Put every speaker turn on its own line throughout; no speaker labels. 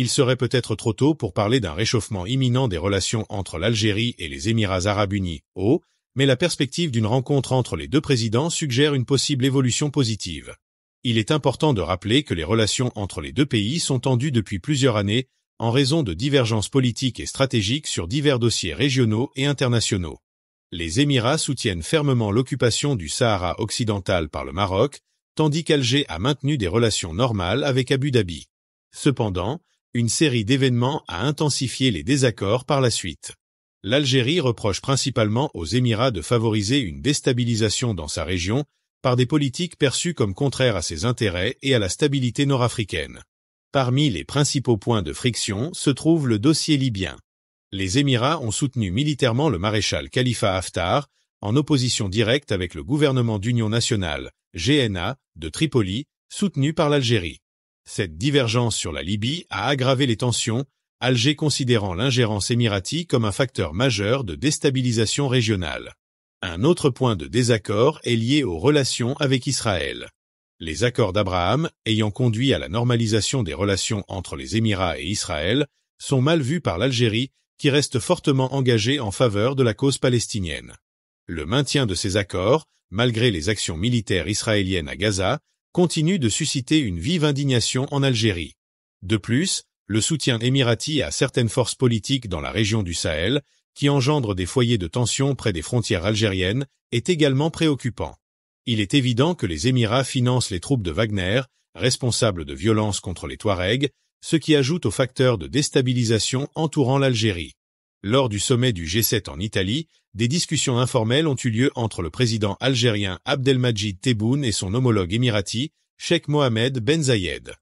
il serait peut-être trop tôt pour parler d'un réchauffement imminent des relations entre l'Algérie et les Émirats arabes unis. Oh, mais la perspective d'une rencontre entre les deux présidents suggère une possible évolution positive. Il est important de rappeler que les relations entre les deux pays sont tendues depuis plusieurs années en raison de divergences politiques et stratégiques sur divers dossiers régionaux et internationaux. Les Émirats soutiennent fermement l'occupation du Sahara occidental par le Maroc, tandis qu'Alger a maintenu des relations normales avec Abu Dhabi. Cependant, une série d'événements a intensifié les désaccords par la suite. L'Algérie reproche principalement aux Émirats de favoriser une déstabilisation dans sa région par des politiques perçues comme contraires à ses intérêts et à la stabilité nord-africaine. Parmi les principaux points de friction se trouve le dossier libyen. Les Émirats ont soutenu militairement le maréchal Khalifa Haftar, en opposition directe avec le gouvernement d'Union nationale, GNA, de Tripoli, soutenu par l'Algérie. Cette divergence sur la Libye a aggravé les tensions, Alger considérant l'ingérence émiratie comme un facteur majeur de déstabilisation régionale. Un autre point de désaccord est lié aux relations avec Israël. Les accords d'Abraham, ayant conduit à la normalisation des relations entre les Émirats et Israël, sont mal vus par l'Algérie, qui reste fortement engagée en faveur de la cause palestinienne. Le maintien de ces accords, malgré les actions militaires israéliennes à Gaza, continue de susciter une vive indignation en Algérie. De plus, le soutien émirati à certaines forces politiques dans la région du Sahel, qui engendre des foyers de tension près des frontières algériennes, est également préoccupant. Il est évident que les Émirats financent les troupes de Wagner, responsables de violences contre les Touaregs, ce qui ajoute aux facteurs de déstabilisation entourant l'Algérie. Lors du sommet du G7 en Italie, des discussions informelles ont eu lieu entre le président algérien Abdelmajid Tebboune et son homologue émirati, Sheikh Mohamed Ben Zayed.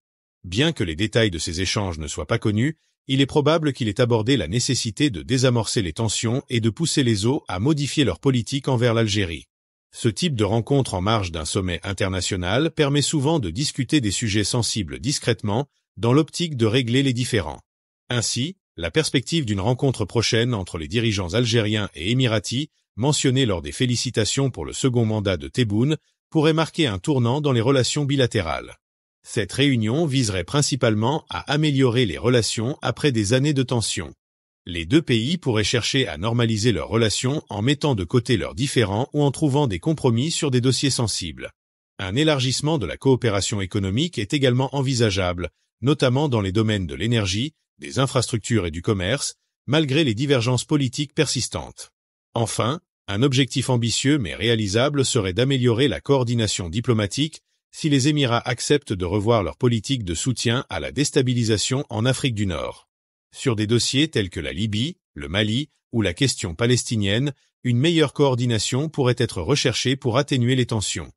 Bien que les détails de ces échanges ne soient pas connus, il est probable qu'il ait abordé la nécessité de désamorcer les tensions et de pousser les eaux à modifier leur politique envers l'Algérie. Ce type de rencontre en marge d'un sommet international permet souvent de discuter des sujets sensibles discrètement, dans l'optique de régler les différends. Ainsi, la perspective d'une rencontre prochaine entre les dirigeants algériens et émiratis, mentionnée lors des félicitations pour le second mandat de Tebboune, pourrait marquer un tournant dans les relations bilatérales. Cette réunion viserait principalement à améliorer les relations après des années de tensions. Les deux pays pourraient chercher à normaliser leurs relations en mettant de côté leurs différends ou en trouvant des compromis sur des dossiers sensibles. Un élargissement de la coopération économique est également envisageable, notamment dans les domaines de l'énergie, des infrastructures et du commerce, malgré les divergences politiques persistantes. Enfin, un objectif ambitieux mais réalisable serait d'améliorer la coordination diplomatique si les Émirats acceptent de revoir leur politique de soutien à la déstabilisation en Afrique du Nord. Sur des dossiers tels que la Libye, le Mali ou la question palestinienne, une meilleure coordination pourrait être recherchée pour atténuer les tensions.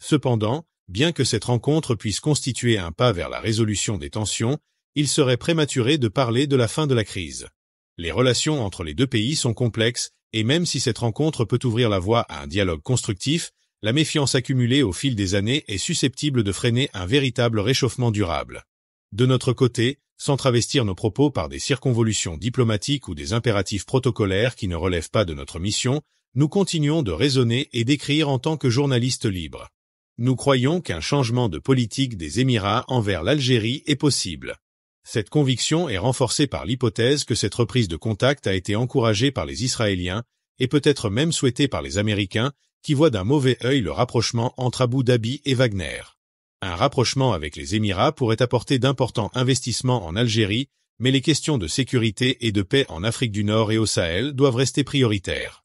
Cependant, bien que cette rencontre puisse constituer un pas vers la résolution des tensions, il serait prématuré de parler de la fin de la crise. Les relations entre les deux pays sont complexes, et même si cette rencontre peut ouvrir la voie à un dialogue constructif, la méfiance accumulée au fil des années est susceptible de freiner un véritable réchauffement durable. De notre côté, sans travestir nos propos par des circonvolutions diplomatiques ou des impératifs protocolaires qui ne relèvent pas de notre mission, nous continuons de raisonner et d'écrire en tant que journalistes libres. Nous croyons qu'un changement de politique des Émirats envers l'Algérie est possible. Cette conviction est renforcée par l'hypothèse que cette reprise de contact a été encouragée par les Israéliens et peut-être même souhaitée par les Américains, qui voient d'un mauvais œil le rapprochement entre Abu Dhabi et Wagner. Un rapprochement avec les Émirats pourrait apporter d'importants investissements en Algérie, mais les questions de sécurité et de paix en Afrique du Nord et au Sahel doivent rester prioritaires.